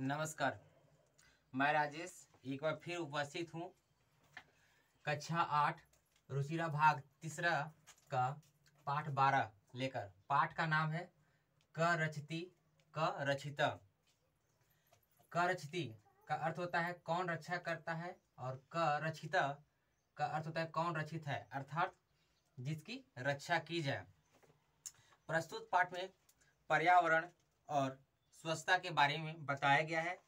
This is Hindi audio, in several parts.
नमस्कार मैं राजेश एक बार फिर उपस्थित हूँ कक्षा आठ रुचिरा भाग तीसरा का पाठ बारह लेकर पाठ का नाम है क रचती क रचित क रचती का अर्थ होता है कौन रक्षा करता है और क रचित का अर्थ होता है कौन रचित है अर्थात जिसकी रक्षा की जाए प्रस्तुत पाठ में पर्यावरण और स्वच्छता के बारे में बताया गया है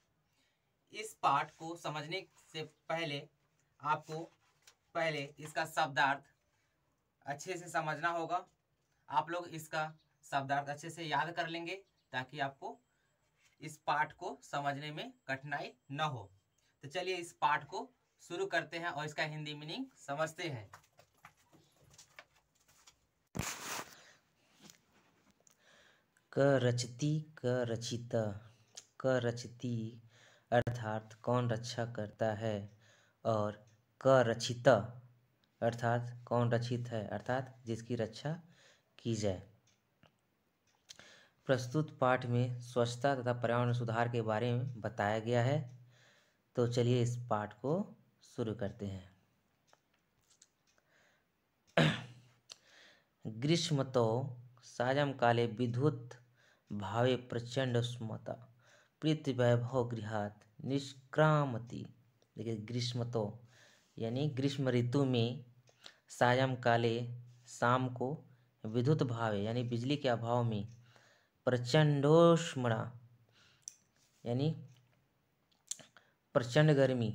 इस पाठ को समझने से पहले आपको पहले इसका शब्दार्थ अच्छे से समझना होगा आप लोग इसका शब्दार्थ अच्छे से याद कर लेंगे ताकि आपको इस पाठ को समझने में कठिनाई न हो तो चलिए इस पाठ को शुरू करते हैं और इसका हिंदी मीनिंग समझते हैं क रचती क रचिता क रचती अर्थात कौन रक्षा करता है और क रचिता अर्थात कौन रचित है अर्थात जिसकी रक्षा की जाए प्रस्तुत पाठ में स्वच्छता तथा पर्यावरण सुधार के बारे में बताया गया है तो चलिए इस पाठ को शुरू करते हैं ग्रीष्म तो सायंकाले विद्युद्भावे पृथ्वी वैभव गृहात निष्क्रामति देखिए ग्रीष्म तो यानी ग्रीष्म ऋतु में सायंकाले शाम को विद्युत भावे यानी बिजली के अभाव में प्रचंडोष्मणा यानी प्रचंड गर्मी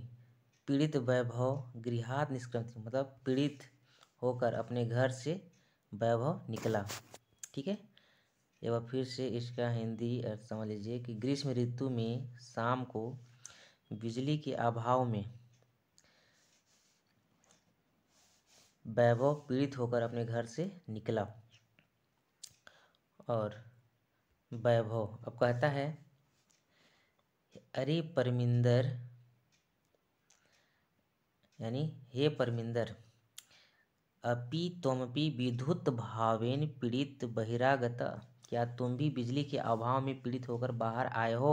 पीड़ित वैभव गृहात निष्क्रमित मतलब पीड़ित होकर अपने घर से वैभव निकला ठीक है एक बार फिर से इसका हिंदी अर्थ समझ लीजिए कि ग्रीष्म ऋतु में शाम को बिजली के अभाव में वैभव पीड़ित होकर अपने घर से निकला और वैभव अब कहता है अरे परमिंदर यानी हे परमिंदर अपि त्वमपि विद्युत भावेन पीड़ित बहिरागत क्या तुम भी बिजली के अभाव में पीड़ित होकर बाहर आए हो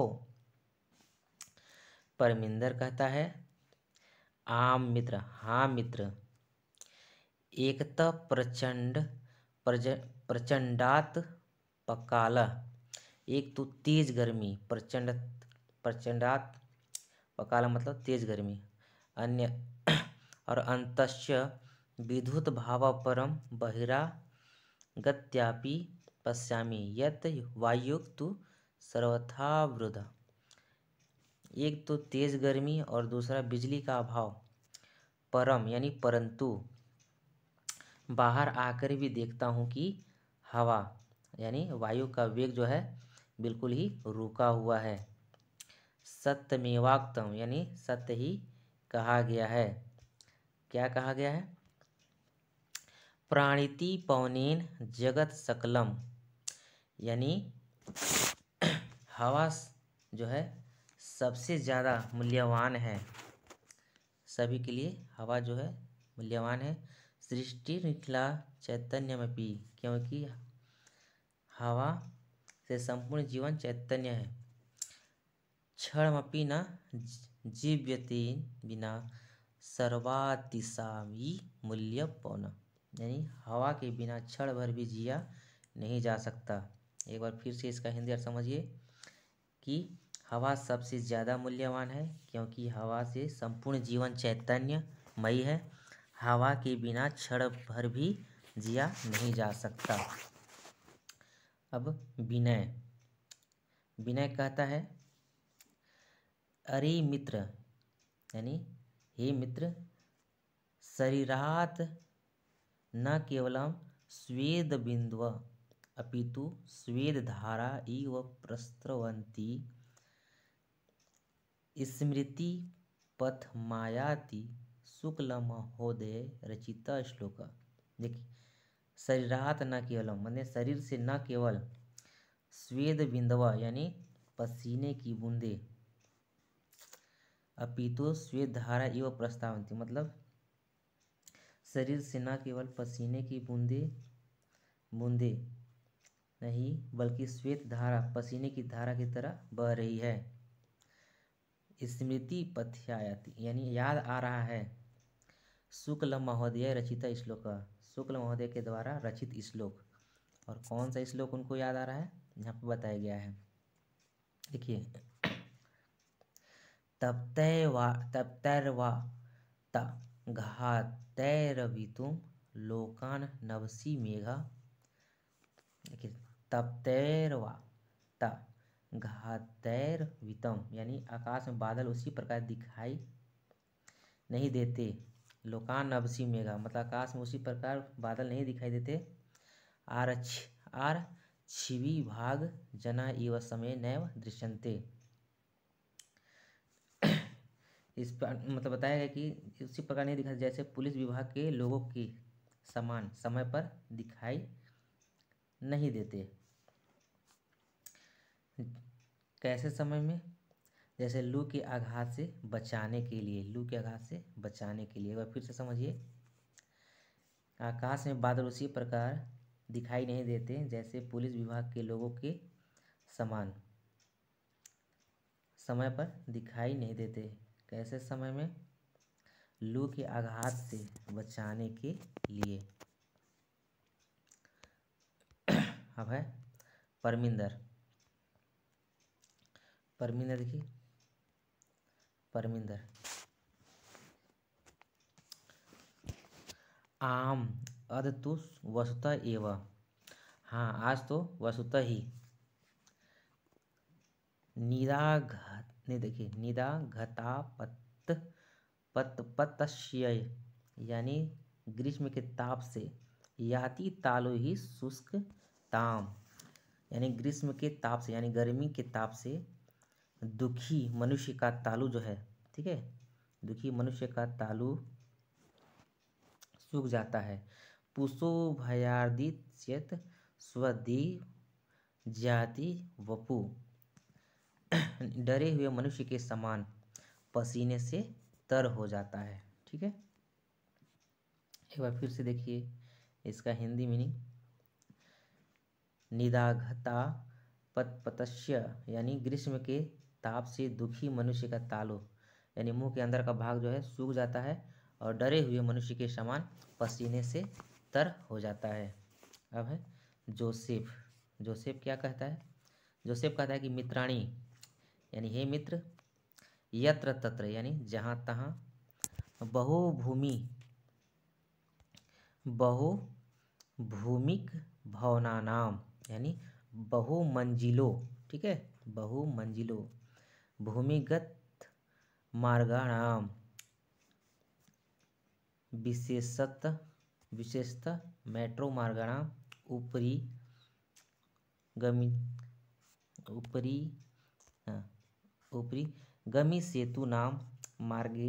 परमिंदर कहता है आम मित्र हाँ मित्र एकता प्रचंड प्रज प्रचंडात पकाला एक तो तेज गर्मी प्रचंड प्रचंडात पकाला मतलब तेज गर्मी अन्य और अंतस्य विद्युद्भावपरं बहिरागत्यापि पश्यामि यत वायुक तो सर्वथावृद एक तो तेज़ गर्मी और दूसरा बिजली का अभाव परम यानी परंतु बाहर आकर भी देखता हूँ कि हवा यानी वायु का वेग जो है बिल्कुल ही रुका हुआ है सत्यमेवाक्तम यानी सत्य ही कहा गया है क्या कहा गया है प्राणिति पवनेन जगत सकलम यानी हवा जो है सबसे ज़्यादा मूल्यवान है सभी के लिए हवा जो है मूल्यवान है सृष्टि में पी क्योंकि हवा से संपूर्ण जीवन चैतन्य है क्षण क्षणमपि न जीव्यते बिना सर्वातिशावी मूल्य पौना यानी हवा के बिना क्षण भर भी जिया नहीं जा सकता एक बार फिर से इसका हिंदी अर्थ समझिए कि हवा सबसे ज़्यादा मूल्यवान है क्योंकि हवा से संपूर्ण जीवन चैतन्यमयी है हवा के बिना क्षण भर भी जिया नहीं जा सकता अब विनय विनय कहता है अरे मित्र यानी हे मित्र शरीरात न केवलं स्वेदबिन्दवः अपितु स्वेदारा इव मायाति शुक्ल महोदय रचित श्लोक देखिए शरीरात न केवल मैंने शरीर से न केवल स्वेद बिंदवा यानी पसीने की बूंदे अपितु स्वेद धारा इव प्रस्तावंती मतलब शरीर से न केवल पसीने की बूंदे बूंदे नहीं बल्कि श्वेत धारा पसीने की धारा की तरह बह रही है स्मृति पथ्यायत यानी याद आ रहा है शुक्ल महोदय रचिता श्लोक शुक्ल महोदय के द्वारा रचित श्लोक और कौन सा श्लोक उनको याद आ रहा है यहाँ पर बताया गया है देखिए वा त घात तय रवि तुम लोकान नवसी मेघा देखिए तप तैरवा ता घातैर वितम यानी आकाश में बादल उसी प्रकार दिखाई नहीं देते लोकान नवसी मेघा मतलब आकाश में उसी प्रकार बादल नहीं दिखाई देते आर आर छिवी भाग जना इव समय नैव दृश्यंते इस पर मतलब बताया गया कि उसी प्रकार नहीं दिखा जैसे पुलिस विभाग के लोगों के समान समय पर दिखाई नहीं देते कैसे समय में जैसे लू के आघात से बचाने के लिए लू के आघात से बचाने के लिए फिर से समझिए आकाश में बादल उसी प्रकार दिखाई नहीं देते जैसे पुलिस विभाग के लोगों के समान समय पर दिखाई नहीं देते कैसे समय में लू के आघात से बचाने के लिए अब है परमिंदर परमिंदर देखिए परमिंदर आम अद तुष वस्तुतः एवं हाँ आज तो वसुत ही निराघात नहीं देखिए निदा घता पत पत पतश्यय यानी ग्रीष्म के ताप से याति तालु ही शुष्क ताम यानी ग्रीष्म के ताप से यानी गर्मी के ताप से दुखी मनुष्य का तालु जो है ठीक है दुखी मनुष्य का तालु सूख जाता है पुषो भयादित चेत स्वदी जाति वपु डरे हुए मनुष्य के समान पसीने से तर हो जाता है ठीक है एक बार फिर से देखिए इसका हिंदी मीनिंग निदाघता पतपतस्य यानी ग्रीष्म के ताप से दुखी मनुष्य का तालो यानी मुंह के अंदर का भाग जो है सूख जाता है और डरे हुए मनुष्य के समान पसीने से तर हो जाता है अब है जोसेफ जोसेफ क्या कहता है जोसेफ कहता है कि मित्राणी यानी हे मित्र यत्र तत्र यानी जहाँ तहाँ बहुभूमि बहुभूमिक भवना नाम यानी बहुमंजिलो ठीक है बहुमंजिलो भूमिगत नाम विशेषत विशेषतः मेट्रो नाम ऊपरी गमी ऊपरी हाँ, गमी सेतु नाम मार्गे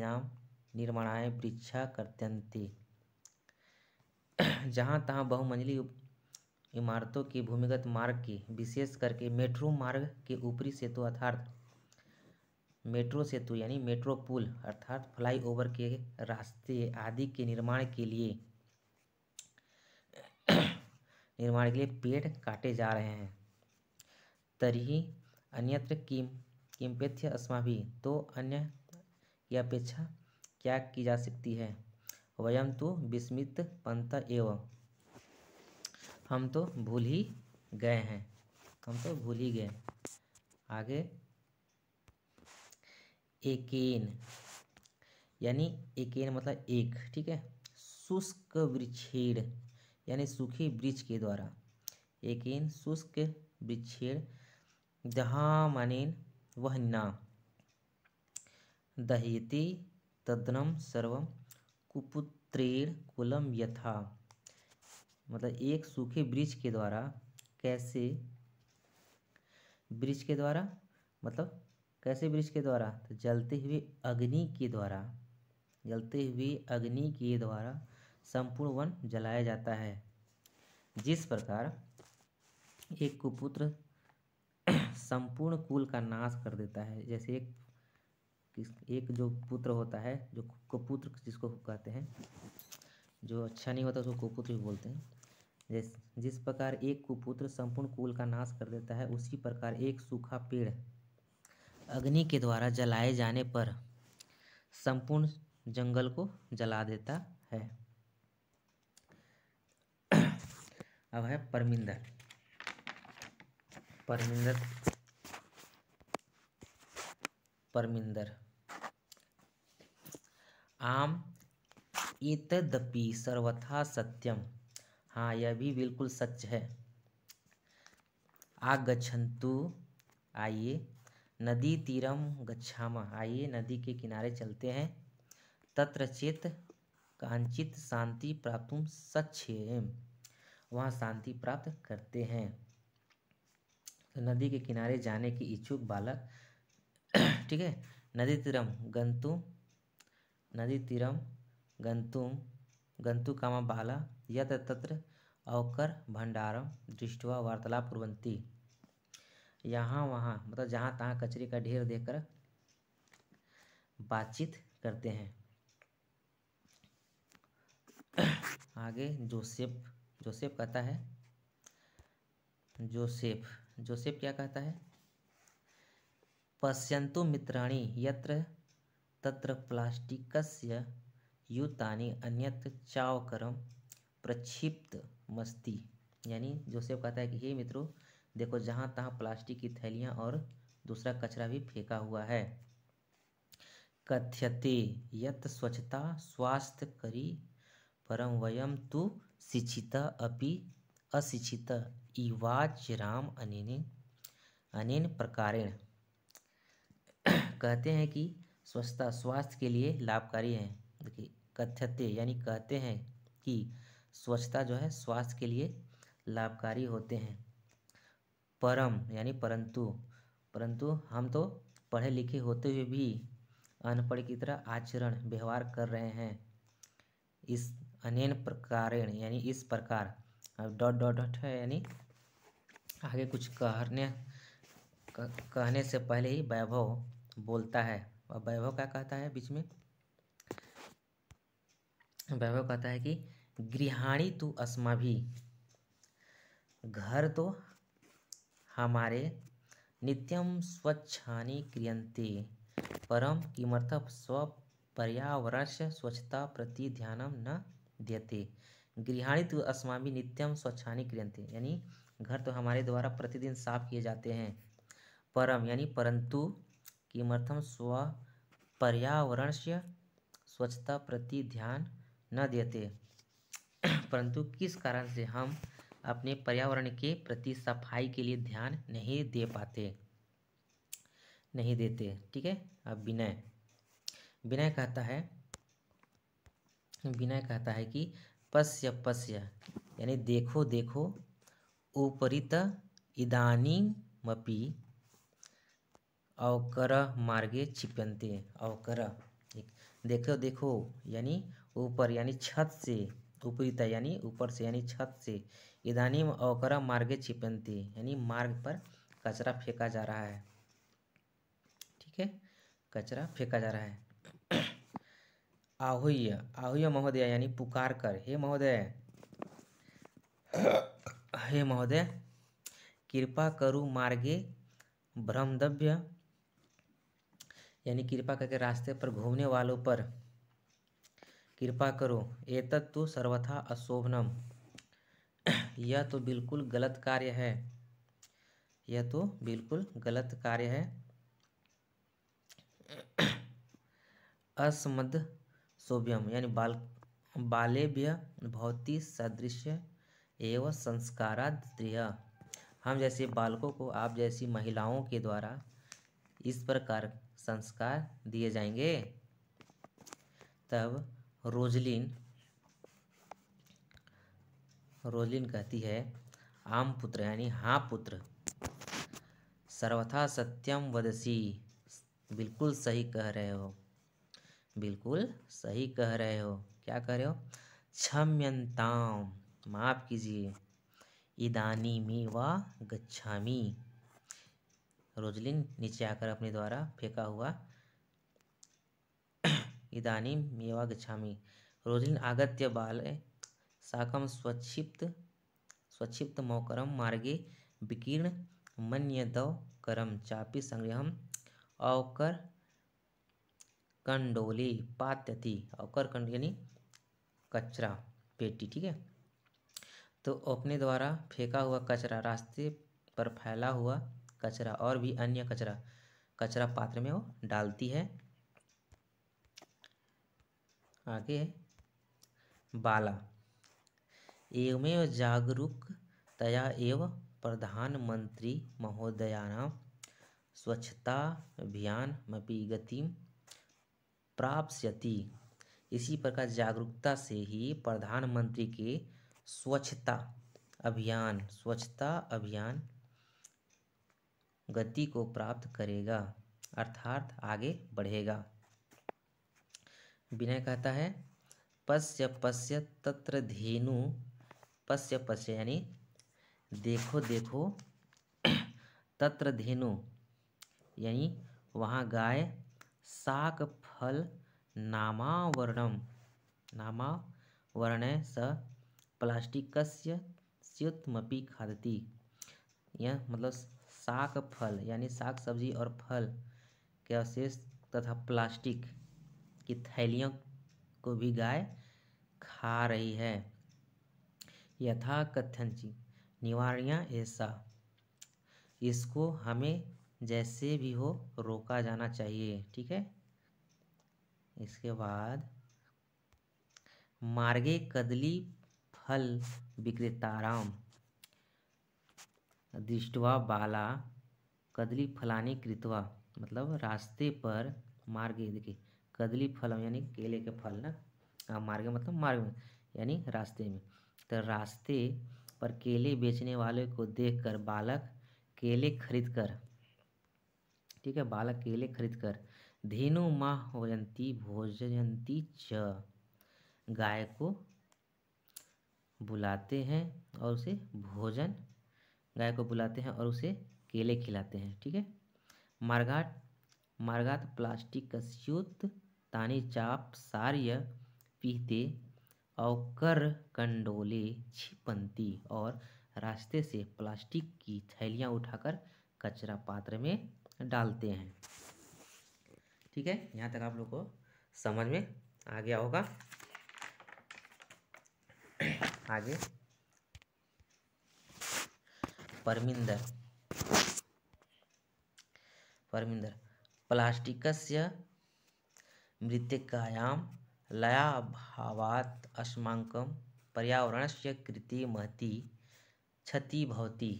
नाम निर्माणाय वृक्षा करत्यंते जहाँ तहाँ बहुमंजिली इमारतों के भूमिगत मार्ग के विशेष करके मेट्रो मार्ग के ऊपरी सेतु अर्थात मेट्रो सेतु यानी मेट्रो पुल अर्थात फ्लाईओवर के रास्ते आदि के निर्माण के लिए निर्माण के लिए पेड़ काटे जा रहे हैं तरी अन्यत्र किम किमपेथ्य अस्माभि तो अन्य की अपेक्षा क्या की जा सकती है वयम तो विस्मित पंत एव हम तो भूल ही गए हैं हम तो भूल ही गए आगे एकेन यानी एकेन मतलब एक ठीक है शुष्क वृक्षेड़ यानी सूखी वृक्ष के द्वारा एकेन शुष्क वृक्षेड़ दहा वह वहन्ना दहयति तदनम सर्व कुपुत्रेण कुलम यथा मतलब एक सूखे ब्रिज के द्वारा कैसे ब्रिज के द्वारा मतलब कैसे ब्रिज के द्वारा तो जलते हुए अग्नि के द्वारा जलते हुए अग्नि के द्वारा संपूर्ण वन जलाया जाता है जिस प्रकार एक कुपुत्र संपूर्ण कुल का नाश कर देता है जैसे एक एक जो पुत्र होता है जो कुपुत्र जिसको कहते हैं जो अच्छा नहीं होता उसको कुपुत्र भी बोलते हैं जैसे जिस प्रकार एक कुपुत्र संपूर्ण कुल का नाश कर देता है उसी प्रकार एक सूखा पेड़ अग्नि के द्वारा जलाए जाने पर संपूर्ण जंगल को जला देता है अब है परमिंदर परमिंदर परमिंदर आम इतदपि सर्वथा सत्यम हाँ यह भी बिल्कुल सच है आगछंतु आइए नदी तीरम गच्छामा आइए नदी के किनारे चलते हैं तत्र चेत कांचित शांति प्राप्त सच्छे वहाँ शांति प्राप्त करते हैं तो नदी के किनारे जाने के इच्छुक बालक ठीक है नदी तीरम गंतु नदी तीरम गंतुम गंतु कामा बाला यत तत्र अवकर भंडारम दृष्टवा वार्तालाप कुरंती यहाँ वहाँ मतलब जहाँ तहाँ कचरे का ढेर देकर बातचीत करते हैं आगे जोसेफ जोसेफ कहता है जोसेफ जोसेफ क्या कहता है पश्यंतु मित्राणी यत्र तत्र प्लास्टिकस्य यूतानि अन्यत चावकरम मस्ती यानी जोसेफ कहता है कि हे मित्रों देखो जहाँ तहाँ प्लास्टिक की थैलियाँ और दूसरा कचरा भी फेंका हुआ है कथ्यते यत स्वच्छता स्वास्थ्य करी परम वयम तु शिक्षित अपि अशिक्षित इवाच राम अनेन अनेन प्रकारेण कहते हैं कि स्वच्छता स्वास्थ्य के लिए लाभकारी है देखिए कथ्यते यानी कहते हैं कि स्वच्छता जो है स्वास्थ्य के लिए लाभकारी होते हैं परम यानी परंतु परंतु हम तो पढ़े लिखे होते हुए भी अनपढ़ की तरह आचरण व्यवहार कर रहे हैं इस अनेन प्रकारेण यानी इस प्रकार अब डॉट डॉट डॉट है यानी आगे कुछ कहने कहने से पहले ही वैभव बोलता है और वैभव क्या कहता है बीच में वैभव कहता है कि गृहाणी तू अस्मा भी घर तो हमारे नित्यम स्वच्छानि क्रियंते परम किमर्थ स्व पर्यावरण स्वच्छता प्रति ध्यान न देते गृहाणी तो भी नित्यम स्वच्छानि क्रियंते यानी घर तो हमारे द्वारा प्रतिदिन साफ किए जाते हैं परम यानी परंतु किमर्थम स्व पर्यावरण से स्वच्छता प्रति ध्यान न देते परंतु किस कारण से हम अपने पर्यावरण के प्रति सफाई के लिए ध्यान नहीं दे पाते नहीं देते ठीक है अब विनय विनय कहता है विनय कहता है कि पश्य पश्य यानी देखो देखो उपरीत इदानीमपि अवकर मार्गे छिपनते अवकर देखो देखो यानी ऊपर यानी छत से उपरीता यानी ऊपर से यानी छत से इधानी अवकर मार्गे छिपनते यानी मार्ग पर कचरा फेंका जा रहा है ठीक है कचरा फेंका जा रहा है आहुय आहुय महोदय यानी पुकार कर हे महोदय हे महोदय कृपा करु मार्गे भ्रमदव्य यानी कृपा करके रास्ते पर घूमने वालों पर कृपा करो ये तो सर्वथा अशोभनम यह तो बिल्कुल गलत कार्य है यह तो बिल्कुल गलत कार्य है असमद सोभ्यम यानी बाल बालेभ्य भौतिक सदृश एवं संस्कारा दृह हम जैसे बालकों को आप जैसी महिलाओं के द्वारा इस प्रकार संस्कार दिए जाएंगे तब रोजलिन रोजलिन कहती है आम पुत्र यानी हा पुत्र सर्वथा सत्यम वदसी बिल्कुल सही कह रहे हो बिल्कुल सही कह रहे हो क्या कह रहे हो क्षम्यंताम माफ़ कीजिए इदानी मी व गच्छामी रोजलिन नीचे आकर अपने द्वारा फेंका हुआ इदानी मेवा गच्छामी रोजलिन आगत्य बाल साकम स्वच्छिप्त स्वच्छिप्त मौकरम मार्गे विकीर्ण मन्यदव करम चापी संग्रह अवकर कंडोली पात्यति अवकर कंड यानी कचरा पेटी ठीक है तो अपने द्वारा फेंका हुआ कचरा रास्ते पर फैला हुआ कचरा और भी अन्य कचरा कचरा पात्र में वो डालती है आगे बाला जागरूक तया एव प्रधानमंत्री स्वच्छता अभियान स्वच्छताभियानमपि गति प्राप्स्यति इसी प्रकार जागरूकता से ही प्रधानमंत्री के स्वच्छता अभियान स्वच्छता अभियान गति को प्राप्त करेगा अर्थात आगे बढ़ेगा विनय कहता है पश्य पश्य तत्र धेनु पश्य पश्य यानी देखो देखो तत्र धेनु यानी वहाँ गाय शाक फल नामावरणम नामावरण स प्लास्टिक स्युतमपी खादती यह मतलब साक फल यानी साग सब्जी और फल के अवशेष तथा प्लास्टिक की थैलियों को भी गाय खा रही है यथा कथ्यंची निवारणिया ऐसा इसको हमें जैसे भी हो रोका जाना चाहिए ठीक है इसके बाद मार्गे कदली फल विक्रेताराम दृष्टवा बाला कदली फलानी कृतवा मतलब रास्ते पर मार्ग देखिए कदली फल यानी केले के फल ना आ, हाँ, मार्ग मतलब मार्ग में यानी रास्ते में तो रास्ते पर केले बेचने वाले को देखकर बालक केले खरीद कर ठीक है बालक केले कर धेनु माँ होयंती भोजयंती च गाय को बुलाते हैं और उसे भोजन गाय को बुलाते हैं और उसे केले खिलाते हैं ठीक है मारघाट मारघाट प्लास्टिक कस्यूत तानी चाप सार्य पीते अवकर कंडोले छिपंती और रास्ते से प्लास्टिक की थैलियाँ उठाकर कचरा पात्र में डालते हैं ठीक है यहाँ तक आप लोग को समझ में आ गया होगा आगे परमिंदर परमिंदर प्लास्टिक मृत्तिकायां लयाभावात् पर्यावरण से कृति महती क्षति भवती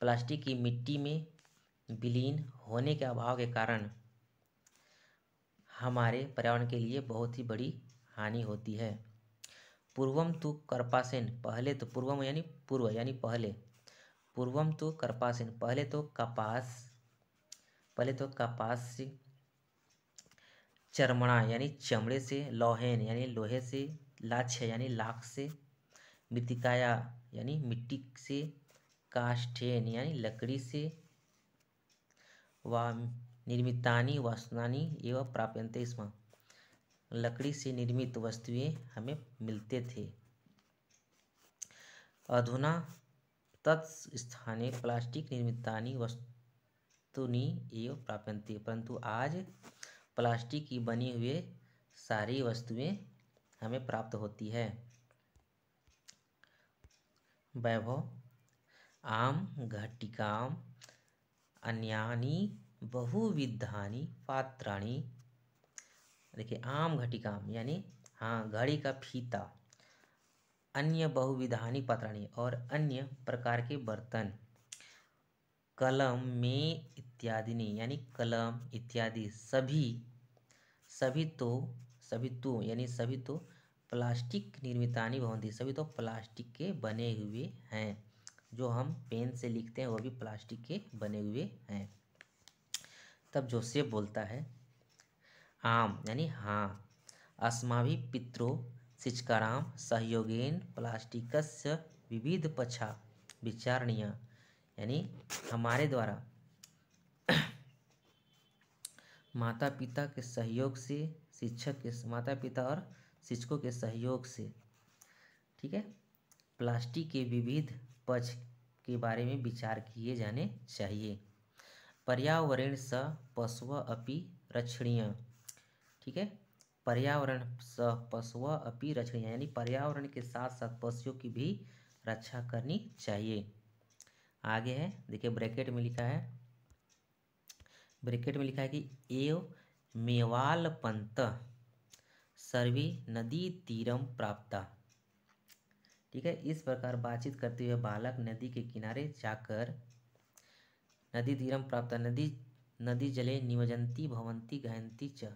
प्लास्टिक की मिट्टी में विलीन होने के अभाव के कारण हमारे पर्यावरण के लिए बहुत ही बड़ी हानि होती है पूर्वम तो कर्पासेन पहले तो पूर्वम यानी पूर्व यानी पहले पूर्वम तो कर्पासिन पहले तो कपास पहले तो कपास से चरमणा यानी चमड़े से लोहेन यानी लोहे से लाक्ष यानी लाख से मृतिकाया यानी मिट्टी से काष्ठेन यानी लकड़ी से व निर्मितानी वस्तुनानी एवं प्राप्यंत इसमें लकड़ी से निर्मित वस्तुएं हमें मिलते थे अधुना तत्स्थाने प्लास्टिक निर्मितानी एवं एव है परंतु आज प्लास्टिक की बनी हुए सारी वस्तुएं हमें प्राप्त होती है वैभव आम घटिकाम अन्यानी बहुविधानी पात्राणी देखिए आम घटिकाम यानी हाँ घड़ी का फीता अन्य बहुविधानी पात्राणी और अन्य प्रकार के बर्तन कलम में ने यानी कलम इत्यादि सभी सभी तो सभी तो यानी सभी तो प्लास्टिक निर्मितानी भवंती सभी तो प्लास्टिक के बने हुए हैं जो हम पेन से लिखते हैं वो भी प्लास्टिक के बने हुए हैं तब जोसेफ बोलता है आम यानी हाँ अस्मा भी पित्रो शिचकारा सहयोगेन प्लास्टिकस्य विविध पक्षा विचारणीय यानी हमारे द्वारा माता पिता के सहयोग से शिक्षक के माता पिता और शिक्षकों के सहयोग से ठीक है प्लास्टिक के विविध पक्ष के बारे में विचार किए जाने चाहिए पर्यावरण स पशु अपि रक्षणीय ठीक है पर्यावरण सह पशु अपी रक्षण यानी पर्यावरण के साथ साथ पशुओं की भी रक्षा करनी चाहिए आगे है देखिए ब्रैकेट में लिखा है ब्रैकेट में लिखा है कि एव मेवाल पंत सर्वे नदी तीरम प्राप्त ठीक है इस प्रकार बातचीत करते हुए बालक नदी के किनारे जाकर नदी तीरम प्राप्त नदी नदी जले निमजंती भवंती गहंती च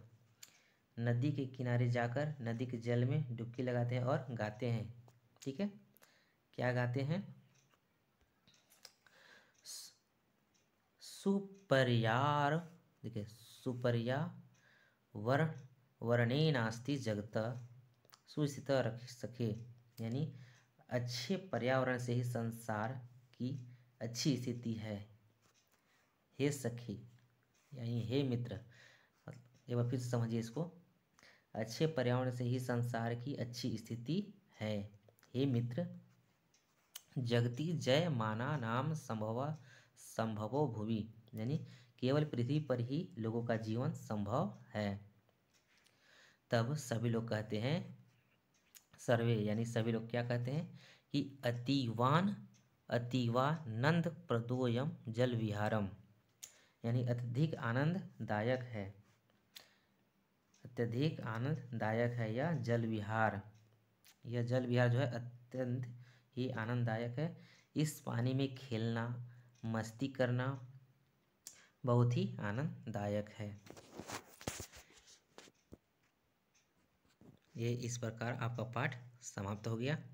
नदी के किनारे जाकर नदी के जल में डुबकी लगाते हैं और गाते हैं ठीक है क्या गाते हैं सुपरियार देखिए सुपरिया वर वर्णे नास्ति जगत सुस्थित रख सके यानी अच्छे पर्यावरण से ही संसार की अच्छी स्थिति है हे सखी यानी हे मित्र एक बार फिर समझिए इसको अच्छे पर्यावरण से ही संसार की अच्छी स्थिति है हे मित्र जगती जय माना नाम संभव संभवो भूमि यानी केवल पृथ्वी पर ही लोगों का जीवन संभव है तब सभी लोग कहते हैं सर्वे यानी सभी लोग क्या कहते हैं कि अतिवान अतिवानंद प्रदोयम जल विहारम यानी अत्यधिक आनंददायक है अत्यधिक आनंददायक है यह जल विहार यह जल विहार जो है अत्यंत ही आनंददायक है इस पानी में खेलना मस्ती करना बहुत ही आनंददायक है ये इस प्रकार आपका पाठ समाप्त हो गया